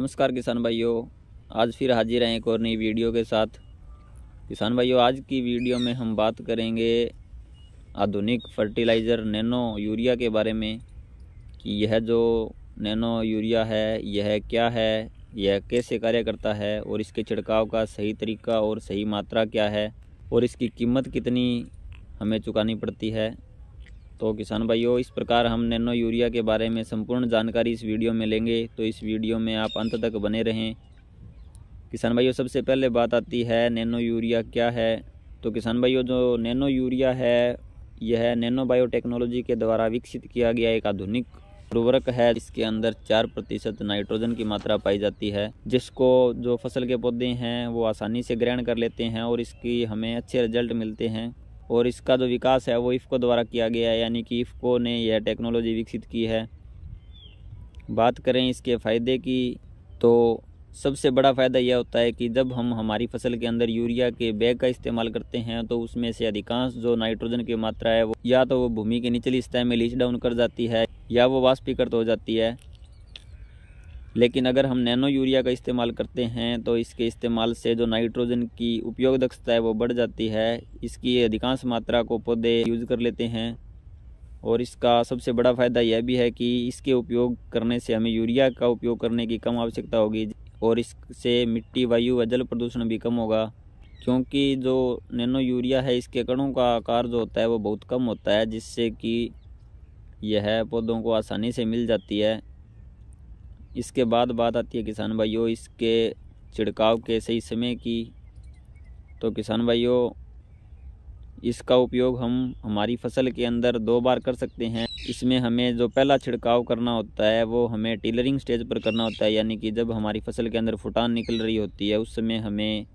नमस्कार किसान भाइयों आज फिर हाजिर हैं एक और नई वीडियो के साथ किसान भाइयों आज की वीडियो में हम बात करेंगे आधुनिक फर्टिलाइज़र नैनो यूरिया के बारे में कि यह जो नैनो यूरिया है यह क्या है यह कैसे कार्य करता है और इसके छिड़काव का सही तरीका और सही मात्रा क्या है और इसकी कीमत कितनी हमें चुकानी पड़ती है तो किसान भाइयों इस प्रकार हम नैनो यूरिया के बारे में संपूर्ण जानकारी इस वीडियो में लेंगे तो इस वीडियो में आप अंत तक बने रहें किसान भाइयों सबसे पहले बात आती है नैनो यूरिया क्या है तो किसान भाइयों जो नैनो यूरिया है यह नैनो बायोटेक्नोलॉजी के द्वारा विकसित किया गया एक आधुनिक उर्वरक है इसके अंदर चार प्रतिशत नाइट्रोजन की मात्रा पाई जाती है जिसको जो फसल के पौधे हैं वो आसानी से ग्रहण कर लेते हैं और इसकी हमें अच्छे रिजल्ट मिलते हैं और इसका जो विकास है वो इफ़को द्वारा किया गया है यानी कि इफ़को ने यह टेक्नोलॉजी विकसित की है बात करें इसके फ़ायदे की तो सबसे बड़ा फ़ायदा यह होता है कि जब हम हमारी फसल के अंदर यूरिया के बैग का इस्तेमाल करते हैं तो उसमें से अधिकांश जो नाइट्रोजन की मात्रा है वो या तो वो भूमि के निचली स्तर में लीच डाउन कर जाती है या वो वाष्पीकृत हो जाती है लेकिन अगर हम नैनो यूरिया का इस्तेमाल करते हैं तो इसके इस्तेमाल से जो नाइट्रोजन की उपयोग दक्षता है वो बढ़ जाती है इसकी अधिकांश मात्रा को पौधे यूज़ कर लेते हैं और इसका सबसे बड़ा फ़ायदा यह भी है कि इसके उपयोग करने से हमें यूरिया का उपयोग करने की कम आवश्यकता होगी और इससे मिट्टी वायु व जल प्रदूषण भी कम होगा क्योंकि जो नैनो यूरिया है इसके कणों का आकार जो होता है वो बहुत कम होता है जिससे कि यह पौधों को आसानी से मिल जाती है इसके बाद बात आती है किसान भाइयों इसके छिड़काव के सही समय की तो किसान भाइयों इसका उपयोग हम हमारी फसल के अंदर दो बार कर सकते हैं इसमें हमें जो पहला छिड़काव करना होता है वो हमें टीलरिंग स्टेज पर करना होता है यानी कि जब हमारी फसल के अंदर फुटान निकल रही होती है उस समय हमें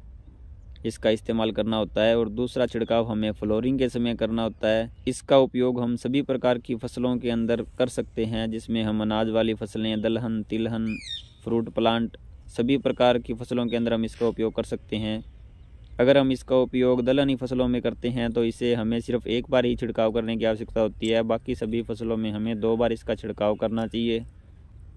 इसका इस्तेमाल करना होता है और दूसरा छिड़काव हमें फ्लोरिंग के समय करना होता है इसका उपयोग हम सभी प्रकार की फसलों के अंदर कर सकते हैं जिसमें हम अनाज वाली फसलें दलहन तिलहन फ्रूट प्लांट सभी प्रकार की फसलों के अंदर हम इसका उपयोग कर सकते हैं अगर हम इसका उपयोग दलहनी फसलों में करते हैं तो इसे हमें सिर्फ एक बार ही छिड़काव करने की आवश्यकता होती है बाकी सभी फसलों में हमें दो बार इसका छिड़काव करना चाहिए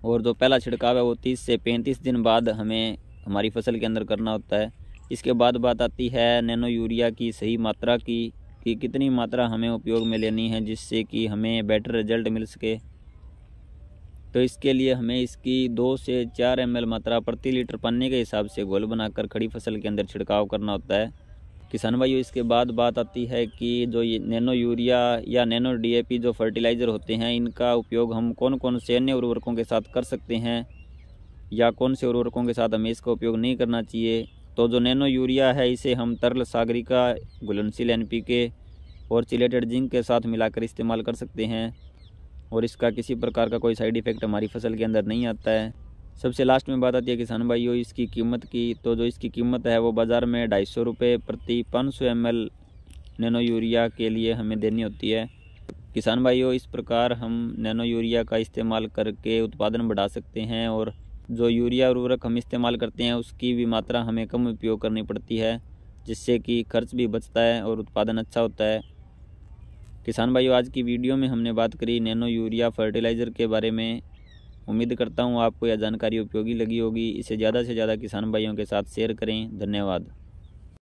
और जो पहला छिड़काव है वो तीस से पैंतीस दिन बाद हमें हमारी फसल के अंदर करना होता है इसके बाद बात आती है नैनो यूरिया की सही मात्रा की कि कितनी मात्रा हमें उपयोग में लेनी है जिससे कि हमें बेटर रिजल्ट मिल सके तो इसके लिए हमें इसकी दो से चार एम मात्रा प्रति लीटर पानी के हिसाब से घोल बनाकर खड़ी फसल के अंदर छिड़काव करना होता है किसान भाइयों इसके बाद बात आती है कि जो ये नैनो यूरिया या नैनो डीएपी जो फर्टिलाइज़र होते हैं इनका उपयोग हम कौन कौन से अन्य उर्वरकों के साथ कर सकते हैं या कौन से उर्वरकों के साथ हमें इसका उपयोग नहीं करना चाहिए तो जो नैनो यूरिया है इसे हम तरल सागरिका पी के और चिलेटेड जिंक के साथ मिलाकर इस्तेमाल कर सकते हैं और इसका किसी प्रकार का कोई साइड इफ़ेक्ट हमारी फसल के अंदर नहीं आता है सबसे लास्ट में बात आती है किसान भाइयों इसकी कीमत की तो जो इसकी कीमत है वो बाज़ार में ढाई सौ रुपये प्रति पाँच सौ एम एल नैनो यूरिया के लिए हमें देनी होती है किसान भाइयों इस प्रकार हम नैनो यूरिया का इस्तेमाल करके उत्पादन बढ़ा सकते हैं और जो यूरिया उर्वरक हम इस्तेमाल करते हैं उसकी भी मात्रा हमें कम उपयोग करनी पड़ती है जिससे कि खर्च भी बचता है और उत्पादन अच्छा होता है किसान भाइयों आज की वीडियो में हमने बात करी नैनो यूरिया फर्टिलाइज़र के बारे में उम्मीद करता हूँ आपको यह जानकारी उपयोगी लगी होगी इसे ज़्यादा से ज़्यादा किसान भाइयों के साथ शेयर करें धन्यवाद